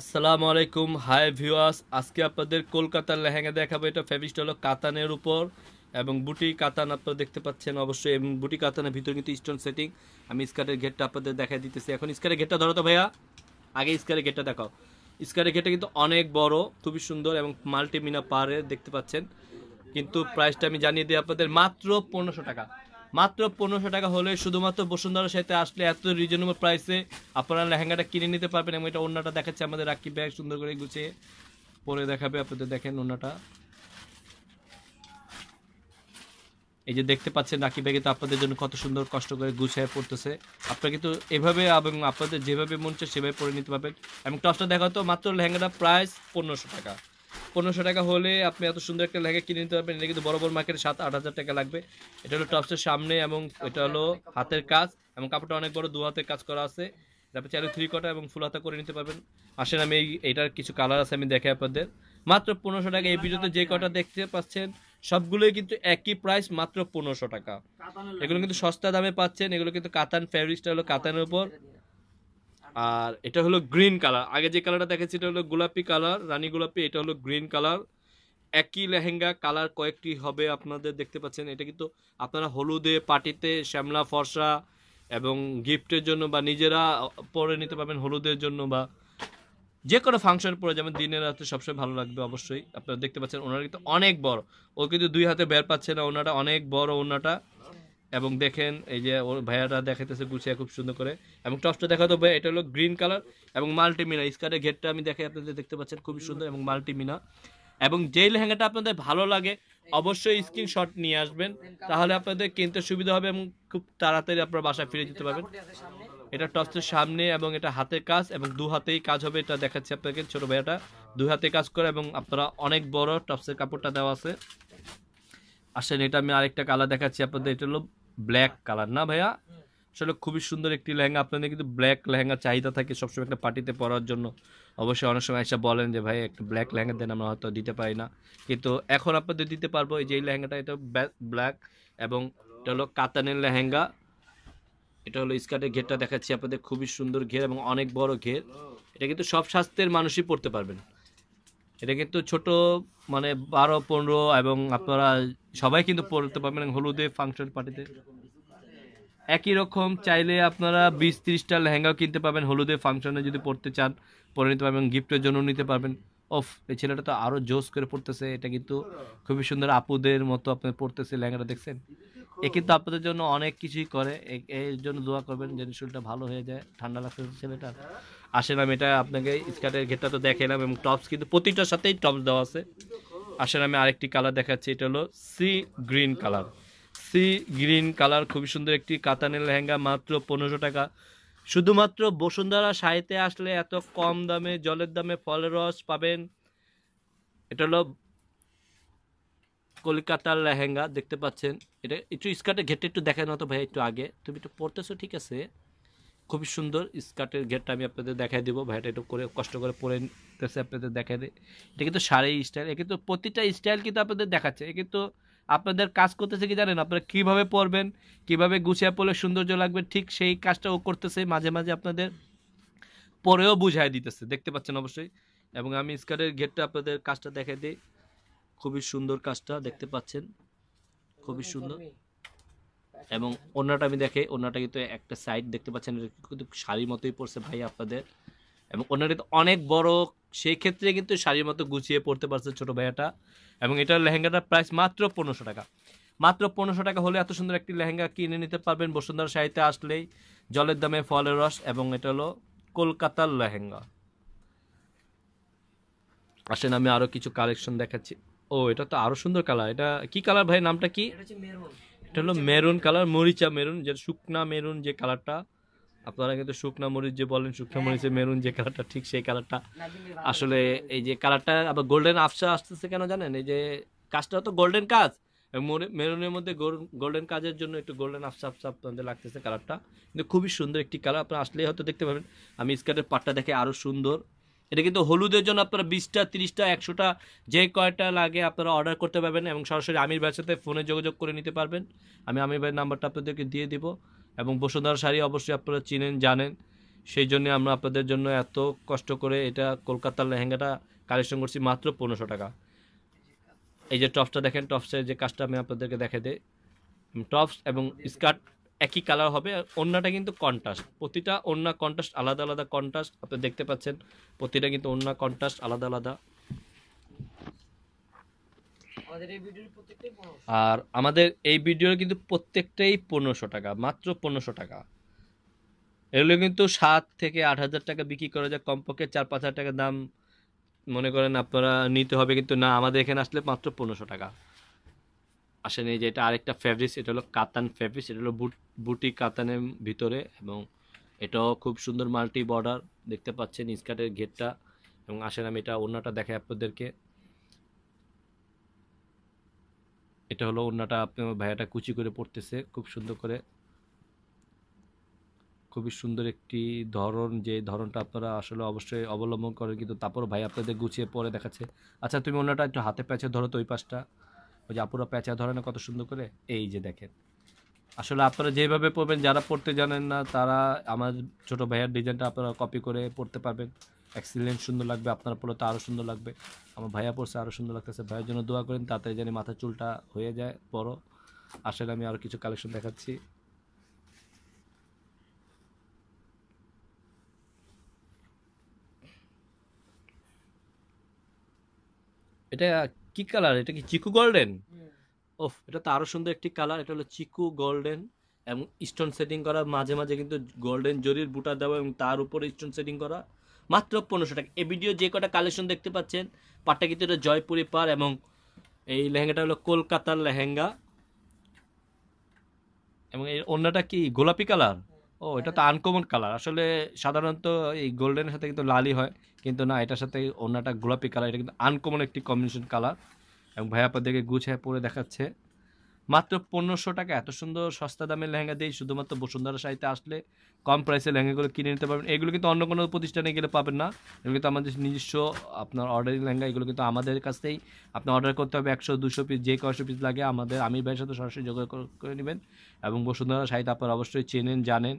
আসসালামু আলাইকুম hi viewers আজকে আপনাদের কলকাতার লেহেঙ্গা দেখাবো এটা ফেব্রিকটা হলো কাতানের উপর এবং বুটি কাতান আপনারা দেখতে পাচ্ছেন অবশ্যই এবং বুটি কাতানের ভিতরে কিন্তু স্টোন সেটিং আমি স্কার্টের ঘেটটা আপনাদের দেখাই দিতেছি এখন স্কারের ঘেটটা ধরো তো ভাইয়া আগে স্কারের ঘেটটা দেখাও স্কারের গেটটা কিন্তু অনেক বড় খুবই সুন্দর এবং মাল্টিমিনা পারে দেখতে পাচ্ছেন কিন্তু প্রাইসটা আমি জানিয়ে দিই আপনাদের মাত্র পনেরোশো টাকা মাত্র পনেরোশো টাকা হলে শুধুমাত্র বসুন্ধরা সাথে আসলে এত রিজনেবল প্রাইসে আপনারা লেহেঙ্গাটা কিনে নিতে পারবেন এবং এটা অন্যটা দেখাচ্ছে আমাদের রাখি ব্যাগ সুন্দর করে গুছিয়ে পরে দেখাবে আপনাদের দেখেন অন্যটা এই যে দেখতে পাচ্ছেন রাখি ব্যাগে তো আপনাদের জন্য কত সুন্দর কষ্ট করে গুছিয়ে পড়তেছে আপনারা কিন্তু এভাবে এবং আপনাদের যেভাবে মন চায় সেভাবে পরে নিতে পারবেন এবং টসটা দেখা তো মাত্র লেহেঙ্গাটা প্রাইস পনেরোশো টাকা পনেরোশো টাকা হলে আপনি এত সুন্দর একটা লেগে কিনে নিতে পারবেন এটা কিন্তু বড় বড় মার্কেটে সাত আট হাজার টাকা লাগবে এটা হলো টপসের সামনে এবং এটা হলো হাতের কাজ এবং কাপড়টা অনেক বড় দু হাতের কাজ করা আছে তারপর চাইলে থ্রি কটা এবং ফুল হাতা করে নিতে পারবেন আসেন আমি এটার কিছু কালার আছে আমি দেখে আপনাদের মাত্র পনেরোশো টাকা এই ভিডিওতে যে কটা দেখতে পাচ্ছেন সবগুলোই কিন্তু একই প্রাইস মাত্র পনেরোশো টাকা এগুলো কিন্তু সস্তা দামে পাচ্ছেন এগুলো কিন্তু কাতান ফেব্রিক্সটা হলো কাতানের উপর আর এটা হলো গ্রিন কালার আগে যে কালারটা দেখেছি এটা হলো গোলাপি কালার রানী গোলাপি এটা হলো গ্রিন কালার একই লেহেঙ্গা কালার কয়েকটি হবে আপনাদের দেখতে পাচ্ছেন এটা কিন্তু আপনারা হলুদে পার্টিতে শ্যামলা ফর্সা এবং গিফটের জন্য বা নিজেরা পরে নিতে পারবেন হলুদের জন্য বা যে কোনো ফাংশন পরে যাবেন দিনের রাতে সবসময় ভালো লাগবে অবশ্যই আপনারা দেখতে পাচ্ছেন ওনারা কিন্তু অনেক বড় ও কিন্তু দুই হাতে বের পাচ্ছে না ওনারা অনেক বড় ওনাটা এবং দেখেন এই যে ওর ভাইয়াটা দেখাতেছে গুছিয়ে খুব সুন্দর করে এবং টপটা দেখা তো ভাই এটা হলো গ্রিন কালার এবং মাল্টিমিনা স্কার্টের ঘেরটা আমি দেখে আপনাদের দেখতে পাচ্ছেন খুবই সুন্দর এবং মাল্টিমিনা এবং যেই লেহেঙ্গাটা আপনাদের ভালো লাগে অবশ্যই স্ক্রিনশট নিয়ে আসবেন তাহলে আপনাদের কিনতে সুবিধা হবে এবং খুব তাড়াতাড়ি আপনার বাসায় ফিরে যেতে পারবেন এটা টপসের সামনে এবং এটা হাতের কাজ এবং দু হাতেই কাজ হবে এটা দেখাচ্ছি আপনাকে ছোট ভাইয়াটা দু হাতে কাজ করে এবং আপনারা অনেক বড় টপসের কাপড়টা দেওয়া আছে আসেন এটা আমি আরেকটা কালার দেখাচ্ছি আপনাদের এটা হলো ব্ল্যাক কালার না ভাইয়া আসলে খুবই সুন্দর একটি লেহেঙ্গা আপনাদের কিন্তু ব্ল্যাক লেহেঙ্গা চাহিদা থাকে সবসময় একটা পার্টিতে পরার জন্য অবশ্যই অনেক সময় এসে বলেন যে ভাই একটা ব্ল্যাক লেহেঙ্গা দেন আমরা হয়তো দিতে পারি না কিন্তু এখন আপনাদের দিতে পারবো এই যে এই লেহেঙ্গাটা এটা ব্ল্যাক এবং এটা হলো কাতানের লেহেঙ্গা এটা হলো স্কার্টের ঘেরটা দেখাচ্ছি আপনাদের খুবই সুন্দর ঘের এবং অনেক বড় ঘের এটা কিন্তু সব স্বাস্থ্যের মানুষই পড়তে পারবেন এটা কিন্তু ছোট মানে বারো পনেরো এবং আপনারা সবাই কিন্তু পড়তে পারবেন হলুদে ফাংশন পার্টিতে একই রকম চাইলে আপনারা বিশ তিরিশটা লেহেঙ্গাও কিনতে পারবেন হলুদে ফাংশনে যদি পড়তে চান পরে নিতে পারবেন গিফটের জন্য নিতে পারবেন অফ এই ছেলেটা তো আরও জোস করে পড়তেছে এটা কিন্তু খুবই সুন্দর আপুদের মতো আপনার পড়তেছে লেহেঙ্গাটা দেখছেন এ কিন্তু আপনাদের জন্য অনেক কিছুই করে এর জন্য দোয়া করবেন যেন শরীরটা ভালো হয়ে যায় ঠান্ডা লাগছে ছেলেটা আসেলাম এটা আপনাকে স্কার্টের ঘেরটা তো দেখালাম এবং টপস কিন্তু প্রতিটার সাথেই টপস দেওয়া আছে আসেন আমি আরেকটি কালার দেখাচ্ছি এটা হলো sea green colour sea green colour খুবই সুন্দর একটি কাতানের লেহেঙ্গা মাত্র পনেরোশো টাকা শুধুমাত্র বসুন্ধরা সাহিতে আসলে এত কম দামে জলের দামে ফলের রস পাবেন এটা হলো কলকাতার লেহেঙ্গা দেখতে পাচ্ছেন এটা একটু স্কার্টের ঘেটটা একটু দেখেন তো ভাই একটু আগে তুমি একটু পরতেছো ঠিক আছে খুবই সুন্দর স্কার্টের ঘেটটা আমি আপনাদের দেখাই দেবো ভাইটা একটু করে কষ্ট করে পরে নিতেছে আপনাদের দেখাই দেয় এটা কিন্তু শাড়ি স্টাইল একে তো প্রতিটা স্টাইল কিন্তু আপনাদের দেখাচ্ছে এ কিন্তু আপনাদের কাজ করতেছে কি জানেন আপনারা কীভাবে পরবেন কীভাবে গুছিয়ে পড়লে সৌন্দর্য লাগবে ঠিক সেই কাজটা ও করতেছে মাঝে মাঝে আপনাদের পরেও বুঝাই দিতেছে দেখতে পাচ্ছেন অবশ্যই এবং আমি স্কার্টের ঘেটটা আপনাদের কাজটা দেখাই দিই খুবই সুন্দর কাজটা দেখতে পাচ্ছেন খুবই সুন্দর এবং ওনাটা আমি দেখে ওনাটা কিন্তু একটা সাইড দেখতে পাচ্ছেন কিন্তু শাড়ির মতোই পড়ছে ভাই আপনাদের এবং ওনার কিন্তু অনেক বড় সেই ক্ষেত্রে কিন্তু শাড়ির মতো গুছিয়ে পড়তে পারছে ছোট ভাইয়াটা এবং এটার লেহেঙ্গাটার প্রাইস মাত্র পনেরোশো টাকা মাত্র পনেরোশো টাকা হলে এত সুন্দর একটি লেহেঙ্গা কিনে নিতে পারবেন বসুন্ধরা শাড়িতে আসলেই জলের দামে ফলের রস এবং এটা হলো কলকাতার লেহেঙ্গা আসেন আমি আরও কিছু কালেকশন দেখাচ্ছি ও এটা তো আরো সুন্দর কালার এটা কি কালার ভাই নামটা কি এটা হলো মেরুন কালার মরিচা মেরুন যেটা শুকনা মেরুন যে কালারটা আপনারা কিন্তু শুকনা মরিচ যে বলেন শুকনা হ্যাঁ। মরিচের মেরুন যে কালারটা ঠিক সেই কালারটা আসলে এই যে কালারটা আবার গোল্ডেন আফসা আসতেছে কেন জানেন এই যে কাজটা তো গোল্ডেন কাজ মেরুনের মধ্যে গোল্ডেন কাজের জন্য একটু গোল্ডেন আফসা আফসা আপনাদের লাগতেছে কালারটা কিন্তু খুবই সুন্দর একটি কালার আপনারা আসলেই হয়তো দেখতে পাবেন আমি স্কার্টের পাটটা দেখে আরও সুন্দর এটা কিন্তু হলুদের জন্য আপনারা বিশটা তিরিশটা একশোটা যে কয়টা লাগে আপনারা অর্ডার করতে পারবেন এবং সরাসরি আমির ভাইয়ের সাথে ফোনে যোগাযোগ করে নিতে পারবেন আমি আমির ভাইয়ের নাম্বারটা আপনাদেরকে দিয়ে দিব এবং বসুন্ধরা শাড়ি অবশ্যই আপনারা চিনেন জানেন সেই জন্য আমরা আপনাদের জন্য এত কষ্ট করে এটা কলকাতার লেহেঙ্গাটা কালেকশন করছি মাত্র পনেরোশো টাকা এই যে টপসটা দেখেন টপসের যে কাজটা আমি আপনাদেরকে দেখে দেয় টপস এবং স্কার্ট একই কালার হবে আর ওড়নাটা কিন্তু কন্ট্রাস্ট প্রতিটা ওড়না কন্ট্রাস্ট আলাদা আলাদা কন্ট্রাস্ট আপনি দেখতে পাচ্ছেন প্রতিটা কিন্তু অন্য কন্ট্রাস্ট আলাদা আলাদা আর আমাদের এই ভিডিওর কিন্তু প্রত্যেকটাই পনেরোশো টাকা মাত্র পনেরোশো টাকা এগুলো কিন্তু সাত থেকে আট হাজার টাকা বিক্রি করা যায় কমপক্ষে চার পাঁচ হাজার টাকা দাম মনে করেন আপনারা নিতে হবে কিন্তু না আমাদের এখানে আসলে মাত্র পনেরোশো টাকা আসেন এই যে এটা আরেকটা ফেব্রিক্স এটা হলো কাতান ফেব্রিক্স এটা হলো বুটি কাতানের ভিতরে এবং এটাও খুব সুন্দর মাল্টি বর্ডার দেখতে পাচ্ছেন স্কার্টের ঘেরটা এবং আসেন আমি এটা অন্যটা দেখাই আপনাদেরকে এটা হলো অন্যটা আপনি ভাইয়াটা কুচি করে পড়তেছে খুব সুন্দর করে খুবই সুন্দর একটি ধরন যে ধরনটা আপনারা আসলে অবশ্যই অবলম্বন করেন কিন্তু তারপর ভাই আপনাদের গুছিয়ে পরে দেখাচ্ছে আচ্ছা তুমি অন্যটা একটু হাতে পেয়েছো ধরো তো ওই পাশটা ওই যে আপুরা প্যাঁচা ধরে না কত সুন্দর করে এই যে দেখেন আসলে আপনারা যেভাবে পড়বেন যারা পড়তে জানেন না তারা আমার ছোট ভাইয়ের ডিজাইনটা আপনারা কপি করে পড়তে পারবেন এক্সিলেন্ট সুন্দর লাগবে আপনারা পড়লে তো আরও সুন্দর লাগবে আমার ভাইয়া পড়ছে আরও সুন্দর লাগতেছে ভাইয়ের জন্য দোয়া করেন তাতে জানি মাথা চুলটা হয়ে যায় বড় আসলে আমি আরও কিছু কালেকশন দেখাচ্ছি এটা কি কালার এটা কি চিকু গোল্ডেন ওফ এটা তো আরো সুন্দর একটি কালার এটা হলো চিকু গোল্ডেন এবং স্টোন সেটিং করা মাঝে মাঝে কিন্তু গোল্ডেন জরির বুটা দেওয়া এবং তার উপরে স্টোন সেটিং করা মাত্র পনেরোশো টাকা এই ভিডিও যে কটা কালেকশন দেখতে পাচ্ছেন পাটটা কিন্তু এটা জয়পুরি পার এবং এই লেহেঙ্গাটা হলো কলকাতার লেহেঙ্গা এবং এই অন্যটা কি গোলাপি কালার ও হ্যাঁ। এটা তো আনকমন কালার আসলে সাধারণত এই গোল্ডেনের সাথে কিন্তু লালই হয় কিন্তু না এটার সাথে অন্যটা গোলাপি কালার এটা কিন্তু আনকমন একটি কম্বিনেশন কালার এবং ভাইয়া দেখে গুছিয়ে পরে দেখাচ্ছে মাত্র পনেরোশো টাকা এত সুন্দর সস্তা দামের লেহেঙ্গা দিয়ে শুধুমাত্র বসুন্ধরা সাইতে আসলে কম প্রাইসে লেহেঙ্গাগুলো কিনে নিতে পারবেন এগুলো কিন্তু অন্য কোনো প্রতিষ্ঠানে গেলে পাবেন না এগুলো কিন্তু আমাদের নিজস্ব আপনার অর্ডারিং লেহেঙ্গা এগুলো কিন্তু আমাদের কাছ থেকেই আপনি অর্ডার করতে হবে একশো দুশো পিস যে কয়শো পিস লাগে আমাদের আমির ভাইয়ের সাথে সরাসরি যোগাযোগ করে নেবেন এবং বসুন্ধরা সাইতে আপনারা অবশ্যই চেনেন জানেন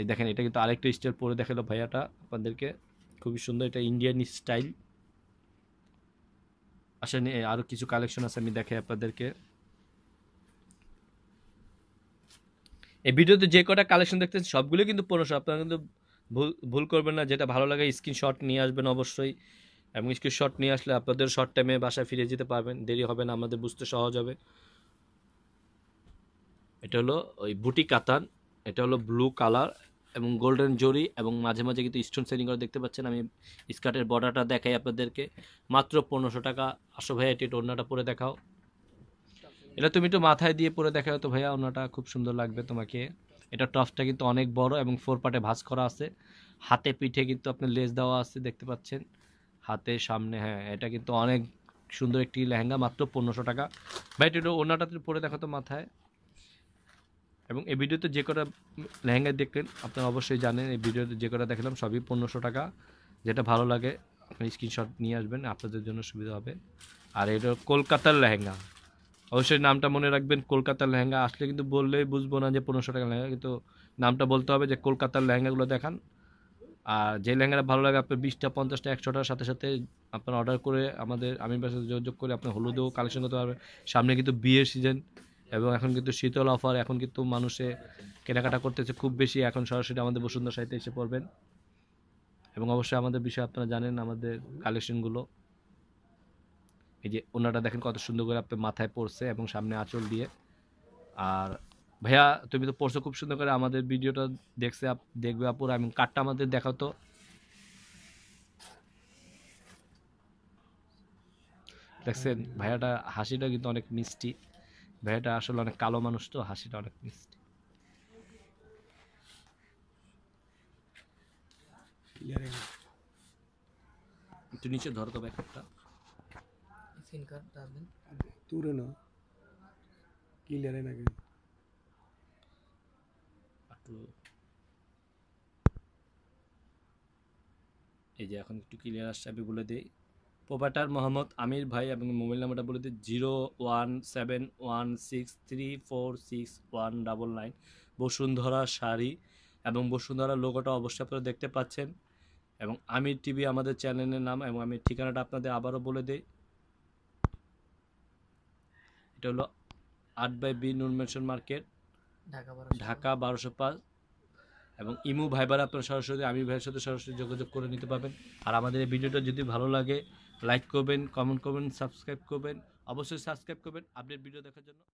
এই দেখেন এটা কিন্তু আরেকটা স্টাইল পরে দেখালো ভাইয়াটা আপনাদেরকে খুবই সুন্দর এটা ইন্ডিয়ান স্টাইল আসেন আরও কিছু কালেকশন আছে আমি দেখাই আপনাদেরকে এই ভিডিওতে যে কটা কালেকশন দেখতেছেন সবগুলো কিন্তু পনেরোশো আপনারা কিন্তু ভুল ভুল করবেন না যেটা ভালো লাগে স্ক্রিনশট নিয়ে আসবেন অবশ্যই এবং স্ক্রিনশট নিয়ে আসলে আপনাদের শর্ট টাইমে বাসায় ফিরে যেতে পারবেন দেরি হবে না আমাদের বুঝতে সহজ হবে এটা হলো ওই বুটি কাতান এটা হলো ব্লু কালার এবং গোল্ডেন জরি এবং মাঝে মাঝে কিন্তু স্টোন সেলিং করে দেখতে পাচ্ছেন আমি স্কার্টের বর্ডারটা দেখাই আপনাদেরকে মাত্র পনেরোশো টাকা আসো ভাই এটি ওড়নাটা পরে দেখাও এটা তুমি একটু মাথায় দিয়ে পরে দেখা তো ভাইয়া ওনাটা খুব সুন্দর লাগবে তোমাকে এটা টফটা কিন্তু অনেক বড় এবং ফোর পার্টে ভাঁজ করা আছে হাতে পিঠে কিন্তু আপনার লেজ দেওয়া আছে দেখতে পাচ্ছেন হাতে সামনে হ্যাঁ এটা কিন্তু অনেক সুন্দর একটি লেহেঙ্গা মাত্র পনেরোশো টাকা ভাই এটা ওনাটাতে পরে দেখো তো মাথায় এবং এই ভিডিওতে যে কটা লেহেঙ্গা দেখলেন আপনারা অবশ্যই জানেন এই ভিডিওতে যে কটা দেখলাম সবই পনেরোশো টাকা যেটা ভালো লাগে আপনি স্ক্রিনশট নিয়ে আসবেন আপনাদের জন্য সুবিধা হবে আর এটা কলকাতার লেহেঙ্গা অবশ্যই নামটা মনে রাখবেন কলকাতার লেহেঙ্গা আসলে কিন্তু বললেই বুঝবো না যে পনেরোশো টাকা লেহেঙ্গা কিন্তু নামটা বলতে হবে যে কলকাতার লেহেঙ্গাগুলো দেখান আর যে লেহেঙ্গাটা ভালো লাগে আপনার বিশটা পঞ্চাশটা একশোটার সাথে সাথে আপনার অর্ডার করে আমাদের আমি পাশে যোগাযোগ করে আপনার হলুদেও কালেকশন করতে পারবেন সামনে কিন্তু বিয়ের সিজন এবং এখন কিন্তু শীতল অফার এখন কিন্তু মানুষে কেনাকাটা করতেছে খুব বেশি এখন সরাসরি আমাদের বসুন্ধরা সাহিত্যে এসে পড়বেন এবং অবশ্যই আমাদের বিষয়ে আপনারা জানেন আমাদের কালেকশনগুলো এই যে ওনাটা দেখেন কত সুন্দর করে আপনি মাথায় পড়ছে এবং সামনে আঁচল দিয়ে আর ভাইয়া তুমি তো পড়ছো খুব সুন্দর করে আমাদের ভিডিওটা দেখছে দেখবে আপুর আমি কার্ডটা আমাদের দেখাও তো দেখছেন ভাইয়াটা হাসিটা কিন্তু অনেক মিষ্টি ভাইয়াটা আসলে অনেক কালো মানুষ তো হাসিটা অনেক মিষ্টি একটু নিচে ধরো তো స్కిన్ এই যে এখন একটু ক্লিয়ার আসছে আমি বলে দেই প্রোভাইটার মোহাম্মদ আমির ভাই এবং মোবাইল নাম্বারটা বলে দিই zero one seven one six three four six one double nine Bashundhara sari এবং বসুন্ধরা লোগোটা অবশ্যই আপনারা দেখতে পাচ্ছেন এবং আমির টিভি আমাদের চ্যানেলের নাম এবং আমি ঠিকানাটা আপনাদের আবারও বলে দিই এটা হলো আট বাই বি নুরমেনশন মার্কেট ঢাকা বারোশো পাঁচ এবং ইমু ভাইবার আপনার সরাসরি আমি ভাইয়ের সাথে সরাসরি যোগাযোগ করে নিতে পারবেন আর আমাদের এই ভিডিওটা যদি ভালো লাগে লাইক করবেন কমেন্ট করবেন সাবস্ক্রাইব করবেন অবশ্যই সাবস্ক্রাইব করবেন আপডেট ভিডিও দেখার জন্য